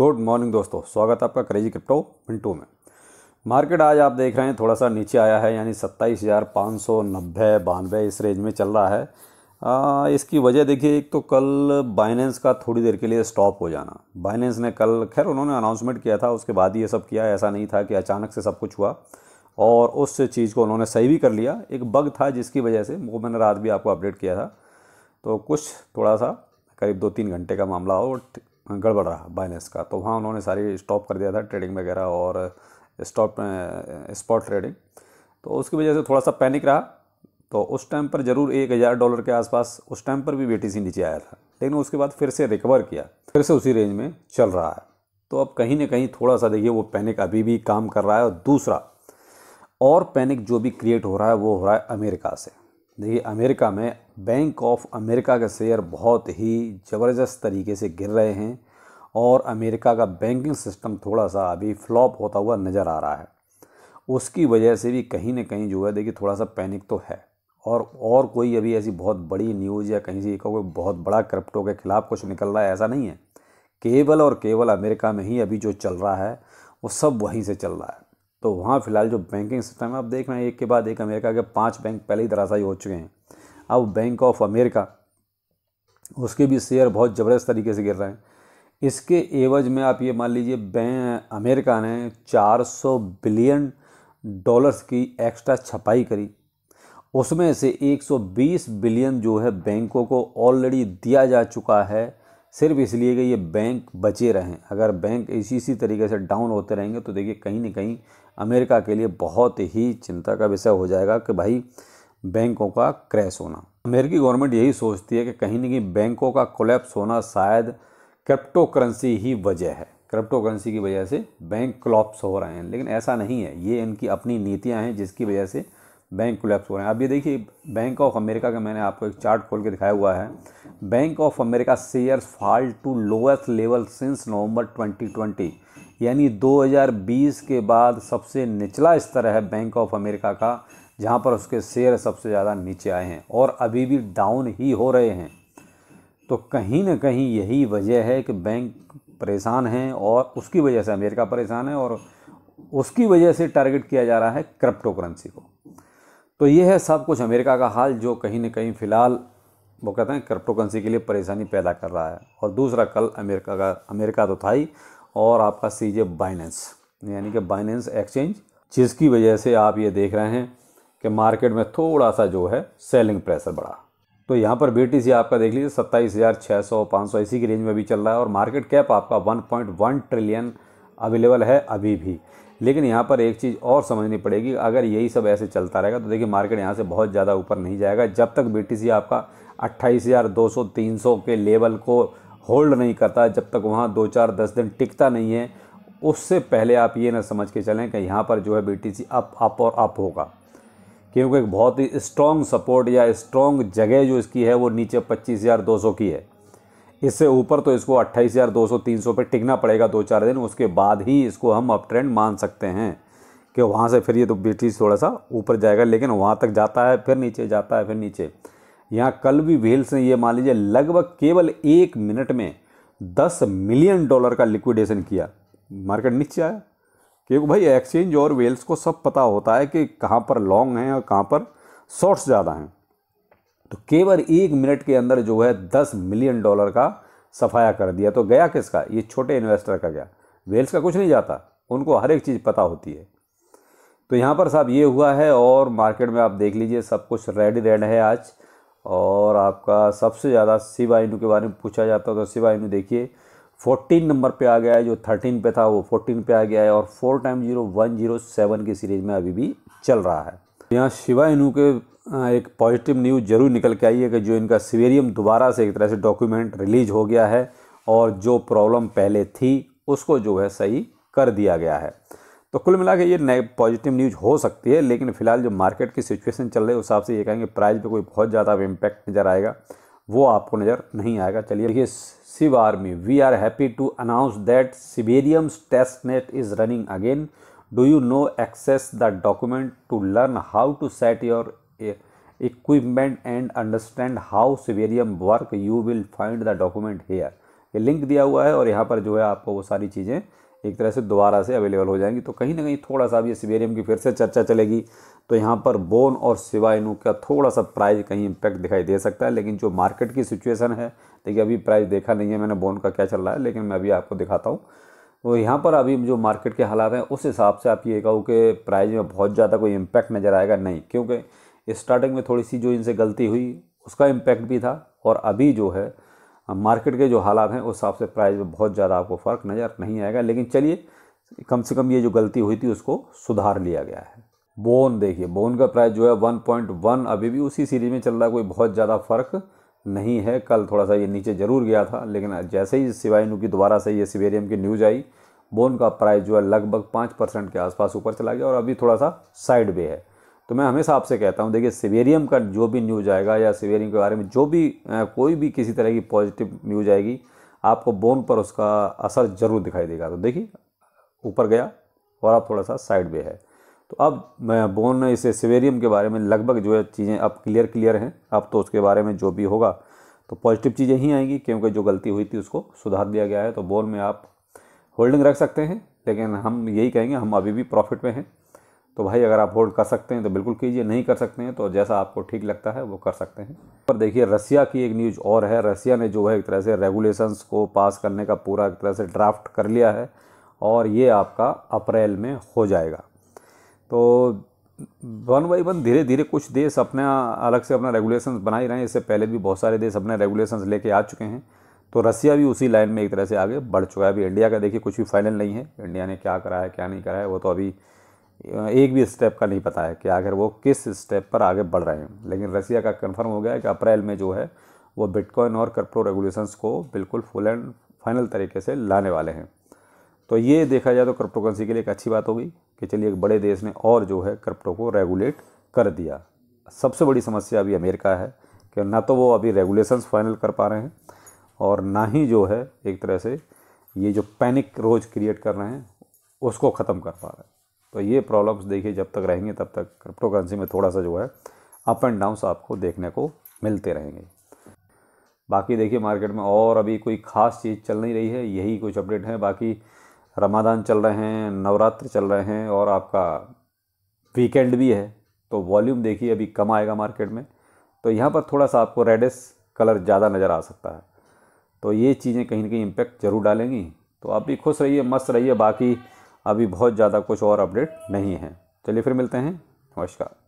good morning दोस्तों स्वागत है आपका क्रेजी क्रिप्टो पिंटू में मार्केट आज आप देख रहे हैं थोड़ा सा नीचे आया है यानी सत्ताईस हज़ार पाँच सौ नब्बे बानवे इस रेंज में चल रहा है आ, इसकी वजह देखिए एक तो कल बाइनेंस का थोड़ी देर के लिए स्टॉप हो जाना बाइनेंस ने कल खैर उन्होंने अनाउंसमेंट किया था उसके बाद ये सब किया ऐसा नहीं था कि अचानक से सब कुछ हुआ और उस चीज़ को उन्होंने सही भी कर लिया एक बग था जिसकी वजह से वो मैंने रात भी आपको अपडेट किया था तो कुछ थोड़ा सा करीब दो तीन घंटे का मामला हो गड़बड़ रहा बाइनेंस का तो वहाँ उन्होंने सारी स्टॉप कर दिया था ट्रेडिंग वगैरह और स्टॉप स्पॉट ट्रेडिंग तो उसकी वजह से थोड़ा सा पैनिक रहा तो उस टाइम पर ज़रूर एक हज़ार डॉलर के आसपास उस टाइम पर भी सी नीचे आया था लेकिन उसके बाद फिर से रिकवर किया फिर से उसी रेंज में चल रहा है तो अब कहीं ना कहीं थोड़ा सा देखिए वो पैनिक अभी भी काम कर रहा है और दूसरा और पैनिक जो भी क्रिएट हो रहा है वो हो रहा है अमेरिका से देखिए अमेरिका में बैंक ऑफ अमेरिका के शेयर बहुत ही ज़बरदस्त तरीके से गिर रहे हैं और अमेरिका का बैंकिंग सिस्टम थोड़ा सा अभी फ्लॉप होता हुआ नज़र आ रहा है उसकी वजह से भी कहीं ना कहीं जो है देखिए थोड़ा सा पैनिक तो है और और कोई अभी ऐसी बहुत बड़ी न्यूज़ या कहीं से कोई बहुत बड़ा क्रिप्टो के ख़िलाफ़ कुछ निकल रहा है ऐसा नहीं है केवल और केवल अमेरिका में ही अभी जो चल रहा है वो सब वहीं से चल रहा है तो वहाँ फ़िलहाल जो बैंकिंग सिस्टम है आप देख रहे हैं एक के बाद एक अमेरिका के पाँच बैंक पहले ही दरासाई हो चुके हैं अब बैंक ऑफ अमेरिका उसके भी शेयर बहुत ज़बरदस्त तरीके से गिर रहे हैं इसके एवज में आप ये मान लीजिए बैंक अमेरिका ने 400 बिलियन डॉलर्स की एक्स्ट्रा छपाई करी उसमें से 120 बिलियन जो है बैंकों को ऑलरेडी दिया जा चुका है सिर्फ इसलिए कि ये बैंक बचे रहें अगर बैंक इसी इसी तरीके से डाउन होते रहेंगे तो देखिए कहीं ना कहीं अमेरिका के लिए बहुत ही चिंता का विषय हो जाएगा कि भाई बैंकों का क्रैश होना अमेरिकी गवर्नमेंट यही सोचती है कि कहीं ना कहीं बैंकों का कोलेप्स होना शायद क्रिप्टो करेंसी ही वजह है क्रिप्टो करेंसी की वजह से बैंक क्लॉप्स हो रहे हैं लेकिन ऐसा नहीं है ये इनकी अपनी नीतियाँ हैं जिसकी वजह से बैंक कोलेप्स हो रहे हैं अब ये देखिए बैंक ऑफ अमेरिका का मैंने आपको एक चार्ट खोल के दिखाया हुआ है Bank of America share fall to lowest level since November 2020 यानी 2020 के बाद सबसे निचला स्तर है बैंक ऑफ अमेरिका का जहाँ पर उसके शेयर सबसे ज़्यादा नीचे आए हैं और अभी भी डाउन ही हो रहे हैं तो कहीं ना कहीं यही वजह है कि बैंक परेशान हैं और उसकी वजह से अमेरिका परेशान है और उसकी वजह से टारगेट किया जा रहा है क्रिप्टो करेंसी को तो ये है सब कुछ अमेरिका का हाल जो कहीं ना कहीं फ़िलहाल वो कहते हैं क्रिप्टो करेंसी के लिए परेशानी पैदा कर रहा है और दूसरा कल अमेरिका का अमेरिका तो था ही और आपका सी जे बाइनेंस यानी कि बाइनेंस एक्सचेंज जिसकी वजह से आप ये देख रहे हैं कि मार्केट में थोड़ा सा जो है सेलिंग प्रेशर बढ़ा तो यहाँ पर बी आपका देख लीजिए सत्ताईस हज़ार छः सौ पाँच सौ इसी की रेंज में भी चल रहा है और मार्केट कैप आपका one point one trillion available है अभी भी लेकिन यहाँ पर एक चीज़ और समझनी पड़ेगी अगर यही सब ऐसे चलता रहेगा तो देखिए मार्केट यहाँ से बहुत ज़्यादा ऊपर नहीं जाएगा जब तक बी आपका अट्ठाईस हज़ार दो सौ तीन सौ के लेवल को होल्ड नहीं करता जब तक वहाँ दो चार दस दिन टिकता नहीं है उससे पहले आप ये ना समझ के चलें कि यहाँ पर जो है बी अप अप और अप होगा क्योंकि एक बहुत ही स्ट्रॉन्ग सपोर्ट या स्ट्रॉन्ग जगह जो इसकी है वो नीचे पच्चीस हज़ार दो सौ की है इससे ऊपर तो इसको अट्ठाईस हज़ार दो सौ तीन सौ पर टिकना पड़ेगा दो चार दिन उसके बाद ही इसको हम अप ट्रेंड मान सकते हैं कि वहाँ से फिर ये तो बीटी थोड़ा सा ऊपर जाएगा लेकिन वहाँ तक जाता है फिर नीचे जाता है फिर नीचे यहाँ कल भी व्हील्स ने ये मान लीजिए लगभग केवल एक मिनट में दस मिलियन डॉलर का लिक्विडेशन किया मार्केट नीचे आया क्योंकि भाई एक्सचेंज और वेल्स को सब पता होता है कि कहाँ पर लॉन्ग हैं और कहाँ पर शॉर्ट्स ज़्यादा हैं तो केवल एक मिनट के अंदर जो है दस मिलियन डॉलर का सफाया कर दिया तो गया किसका ये छोटे इन्वेस्टर का गया वेल्स का कुछ नहीं जाता उनको हर एक चीज़ पता होती है तो यहाँ पर साहब ये हुआ है और मार्केट में आप देख लीजिए सब कुछ रेड रेड है आज और आपका सबसे ज़्यादा शिवा इनू के बारे में पूछा जाता है तो शिवा इनू देखिए 14 नंबर पे आ गया है जो 13 पे था वो 14 पे आ गया है और four time zero one zero seven की सीरीज में अभी भी चल रहा है यहाँ शिवा इनू के एक पॉजिटिव न्यूज़ जरूर निकल के आई है कि जो इनका सिवेरियम दोबारा से एक तरह से डॉक्यूमेंट रिलीज हो गया है और जो प्रॉब्लम पहले थी उसको जो है सही कर दिया गया है तो कुल मिला के ये नए पॉजिटिव न्यूज हो सकती है लेकिन फिलहाल जो मार्केट की सिचुएशन चल रही है उस हिसाब से ये कहेंगे प्राइस पे कोई बहुत ज़्यादा इम्पैक्ट नज़र आएगा वो आपको नज़र नहीं आएगा चलिए देखिए सिव army we are happy to announce that Siberium's test net is running again do you know access the document to learn how to set your equipment and understand how Siberium work you will find the document here ये link दिया हुआ है और यहाँ पर जो है आपको वो सारी चीज़ें एक तरह से दोबारा से अवेलेबल हो जाएंगी तो कहीं ना कहीं थोड़ा सा अब सिबेरियम की फिर से चर्चा चलेगी तो यहाँ पर बोन और सिवाइनू का थोड़ा सा प्राइस कहीं इम्पैक्ट दिखाई दे सकता है लेकिन जो मार्केट की सिचुएसन है देखिए अभी प्राइस देखा नहीं है मैंने बोन का क्या चल रहा है लेकिन मैं अभी आपको दिखाता हूँ तो यहाँ पर अभी जो मार्केट के हालात हैं उस हिसाब से आप ये कहो कि प्राइज़ में बहुत ज़्यादा कोई इम्पैक्ट नज़र आएगा नहीं क्योंकि स्टार्टिंग में थोड़ी सी जो इनसे गलती हुई उसका इम्पैक्ट भी था और अभी जो है मार्केट के जो हालात हैं उस हिसाब से प्राइस में बहुत ज़्यादा आपको फ़र्क नज़र नहीं आएगा लेकिन चलिए कम से कम ये जो गलती हुई थी उसको सुधार लिया गया है बोन देखिए बोन का प्राइस जो है 1.1 अभी भी उसी सीरीज में चल रहा है कोई बहुत ज़्यादा फ़र्क नहीं है कल थोड़ा सा ये नीचे ज़रूर गया था लेकिन जैसे ही सिवाइनु की दोबारा से ये सिवेरियम की न्यूज़ आई बोन का प्राइस जो है लगभग पाँच परसेंट के आसपास ऊपर चला गया और अभी थोड़ा सा साइड वे है तो मैं हमेशा आपसे कहता हूँ देखिए सिवेरियम का जो भी न्यूज़ आएगा या सिवेरियम के बारे में जो भी कोई भी किसी तरह की पॉजिटिव न्यूज़ आएगी आपको बोन पर उसका असर ज़रूर दिखाई देगा तो देखिए ऊपर गया और अब थोड़ा सा साइड वे है तो अब मैं बोन इसे सिवेरियम के बारे में लगभग जो है चीज़ें अब क्लियर क्लियर हैं अब तो उसके बारे में जो भी होगा तो पॉजिटिव चीज़ें ही आएंगी क्योंकि जो गलती हुई थी उसको सुधार दिया गया है तो बोन में आप होल्डिंग रख सकते हैं लेकिन हम यही कहेंगे हम अभी भी प्रॉफिट में हैं तो भाई अगर आप होल्ड कर सकते हैं तो बिल्कुल कीजिए नहीं कर सकते हैं तो जैसा आपको ठीक लगता है वो कर सकते हैं पर देखिए रसिया की एक न्यूज़ और है रसिया ने जो है एक तरह से रेगुलेशंस को पास करने का पूरा एक तरह से ड्राफ्ट कर लिया है और ये आपका अप्रैल में हो जाएगा तो वन बाई वन धीरे धीरे कुछ देश अपना अलग से अपना रेगुलेशन बना ही रहे हैं इससे पहले भी बहुत सारे देश अपने रेगुलेशन लेके आ चुके हैं तो रसिया भी उसी लाइन में एक तरह से आगे बढ़ चुका है अभी इंडिया का देखिए कुछ भी फाइनल नहीं है इंडिया ने क्या करा है क्या नहीं करा है वो तो अभी एक भी स्टेप का नहीं पता है कि आखिर वो किस स्टेप पर आगे बढ़ रहे हैं लेकिन रसिया का कन्फर्म हो गया है कि अप्रैल में जो है वो बिटकॉइन और कर्प्रो रेगुलेशंस को बिल्कुल फुल एंड फाइनल तरीके से लाने वाले हैं तो ये देखा जाए तो क्रिप्टो करेंसी के लिए एक अच्छी बात होगी कि चलिए एक बड़े देश ने और जो है क्रिप्टो को रेगुलेट कर दिया सबसे बड़ी समस्या अभी अमेरिका है कि ना तो वो अभी रेगुलेशंस फाइनल कर पा रहे हैं और ना ही जो है एक तरह से ये जो पैनिक रोज क्रिएट कर रहे हैं उसको ख़त्म कर पा रहे हैं तो ये प्रॉब्लम्स देखिए जब तक रहेंगे तब तक क्रिप्टो करेंसी में थोड़ा सा जो है अप एंड डाउन्स आपको देखने को मिलते रहेंगे बाकी देखिए मार्केट में और अभी कोई ख़ास चीज़ चल नहीं रही है यही कुछ अपडेट है बाकी रमादान चल रहे हैं नवरात्र चल रहे हैं और आपका वीकेंड भी है तो वॉल्यूम देखिए अभी कम आएगा मार्केट में तो यहाँ पर थोड़ा सा आपको रेडिस कलर ज़्यादा नज़र आ सकता है तो ये चीज़ें कहीं ना कहीं इम्पेक्ट ज़रूर डालेंगी तो आप भी खुश रहिए मस्त रहिए बाकी अभी बहुत ज़्यादा कुछ और अपडेट नहीं है चलिए फिर मिलते हैं नमस्कार